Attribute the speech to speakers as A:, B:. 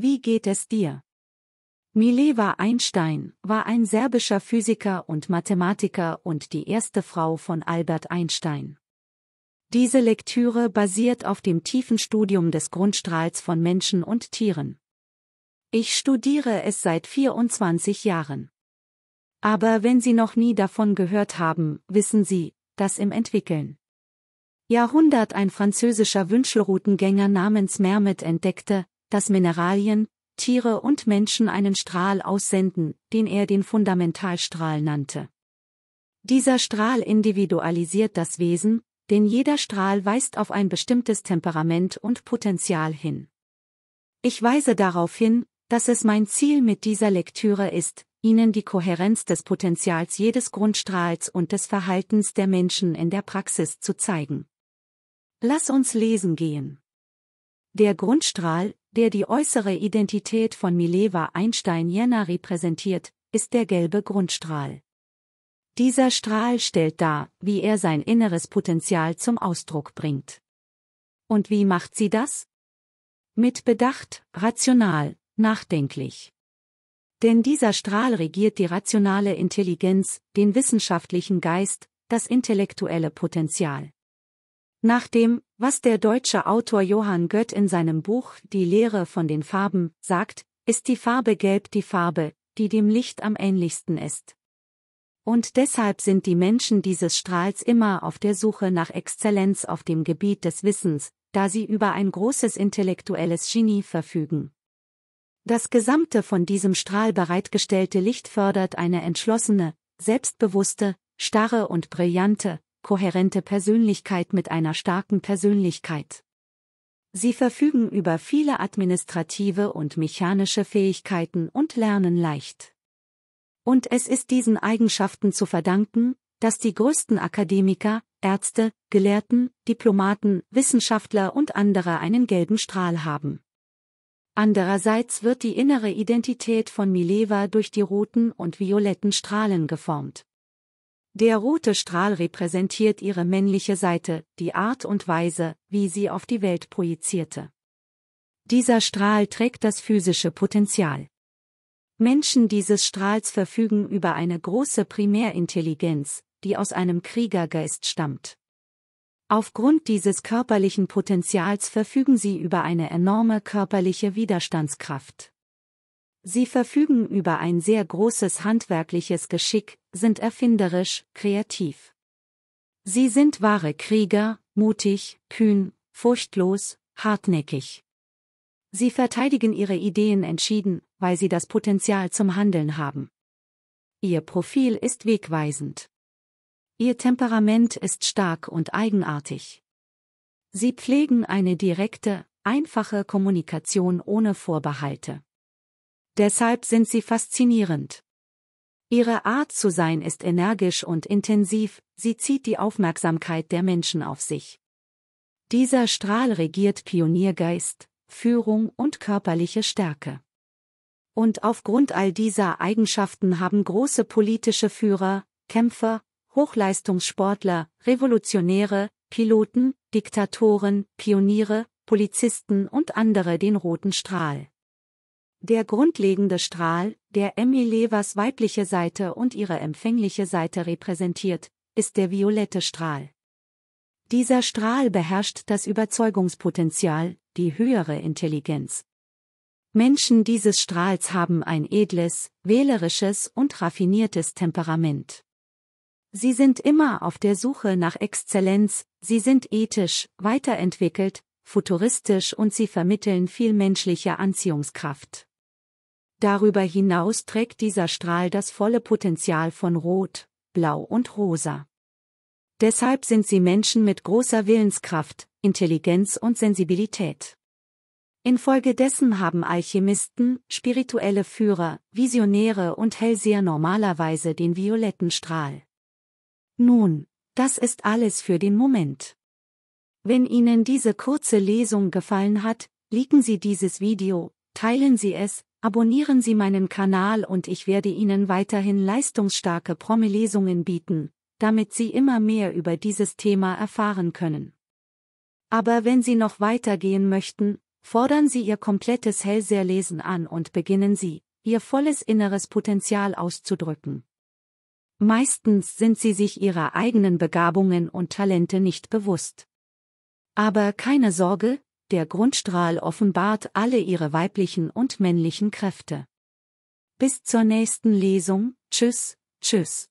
A: Wie geht es dir? Mileva Einstein war ein serbischer Physiker und Mathematiker und die erste Frau von Albert Einstein. Diese Lektüre basiert auf dem tiefen Studium des Grundstrahls von Menschen und Tieren. Ich studiere es seit 24 Jahren. Aber wenn Sie noch nie davon gehört haben, wissen Sie, dass im Entwickeln Jahrhundert ein französischer Wünschelroutengänger namens Mermet entdeckte, dass Mineralien, Tiere und Menschen einen Strahl aussenden, den er den Fundamentalstrahl nannte. Dieser Strahl individualisiert das Wesen, denn jeder Strahl weist auf ein bestimmtes Temperament und Potenzial hin. Ich weise darauf hin, dass es mein Ziel mit dieser Lektüre ist, Ihnen die Kohärenz des Potenzials jedes Grundstrahls und des Verhaltens der Menschen in der Praxis zu zeigen. Lass uns lesen gehen. Der Grundstrahl, der die äußere Identität von Mileva Einstein Jena repräsentiert, ist der gelbe Grundstrahl. Dieser Strahl stellt dar, wie er sein inneres Potenzial zum Ausdruck bringt. Und wie macht sie das? Mit Bedacht, rational, nachdenklich. Denn dieser Strahl regiert die rationale Intelligenz, den wissenschaftlichen Geist, das intellektuelle Potenzial. Nach dem, was der deutsche Autor Johann Gött in seinem Buch Die Lehre von den Farben sagt, ist die Farbe Gelb die Farbe, die dem Licht am ähnlichsten ist. Und deshalb sind die Menschen dieses Strahls immer auf der Suche nach Exzellenz auf dem Gebiet des Wissens, da sie über ein großes intellektuelles Genie verfügen. Das gesamte von diesem Strahl bereitgestellte Licht fördert eine entschlossene, selbstbewusste, starre und brillante, kohärente Persönlichkeit mit einer starken Persönlichkeit. Sie verfügen über viele administrative und mechanische Fähigkeiten und lernen leicht. Und es ist diesen Eigenschaften zu verdanken, dass die größten Akademiker, Ärzte, Gelehrten, Diplomaten, Wissenschaftler und andere einen gelben Strahl haben. Andererseits wird die innere Identität von Mileva durch die roten und violetten Strahlen geformt. Der rote Strahl repräsentiert ihre männliche Seite, die Art und Weise, wie sie auf die Welt projizierte. Dieser Strahl trägt das physische Potenzial. Menschen dieses Strahls verfügen über eine große Primärintelligenz, die aus einem Kriegergeist stammt. Aufgrund dieses körperlichen Potenzials verfügen sie über eine enorme körperliche Widerstandskraft. Sie verfügen über ein sehr großes handwerkliches Geschick, sind erfinderisch, kreativ. Sie sind wahre Krieger, mutig, kühn, furchtlos, hartnäckig. Sie verteidigen ihre Ideen entschieden, weil sie das Potenzial zum Handeln haben. Ihr Profil ist wegweisend. Ihr Temperament ist stark und eigenartig. Sie pflegen eine direkte, einfache Kommunikation ohne Vorbehalte. Deshalb sind sie faszinierend. Ihre Art zu sein ist energisch und intensiv, sie zieht die Aufmerksamkeit der Menschen auf sich. Dieser Strahl regiert Pioniergeist, Führung und körperliche Stärke. Und aufgrund all dieser Eigenschaften haben große politische Führer, Kämpfer, Hochleistungssportler, Revolutionäre, Piloten, Diktatoren, Pioniere, Polizisten und andere den roten Strahl. Der grundlegende Strahl, der Emmy Levers weibliche Seite und ihre empfängliche Seite repräsentiert, ist der violette Strahl. Dieser Strahl beherrscht das Überzeugungspotenzial, die höhere Intelligenz. Menschen dieses Strahls haben ein edles, wählerisches und raffiniertes Temperament. Sie sind immer auf der Suche nach Exzellenz, sie sind ethisch, weiterentwickelt, futuristisch und sie vermitteln viel menschliche Anziehungskraft. Darüber hinaus trägt dieser Strahl das volle Potenzial von Rot, Blau und Rosa. Deshalb sind sie Menschen mit großer Willenskraft, Intelligenz und Sensibilität. Infolgedessen haben Alchemisten, spirituelle Führer, Visionäre und Hellseher normalerweise den violetten Strahl. Nun, das ist alles für den Moment. Wenn Ihnen diese kurze Lesung gefallen hat, liken Sie dieses Video, teilen Sie es, Abonnieren Sie meinen Kanal und ich werde Ihnen weiterhin leistungsstarke promi bieten, damit Sie immer mehr über dieses Thema erfahren können. Aber wenn Sie noch weitergehen möchten, fordern Sie Ihr komplettes Hellseherlesen an und beginnen Sie, Ihr volles inneres Potenzial auszudrücken. Meistens sind Sie sich Ihrer eigenen Begabungen und Talente nicht bewusst. Aber keine Sorge, der Grundstrahl offenbart alle ihre weiblichen und männlichen Kräfte. Bis zur nächsten Lesung, tschüss, tschüss.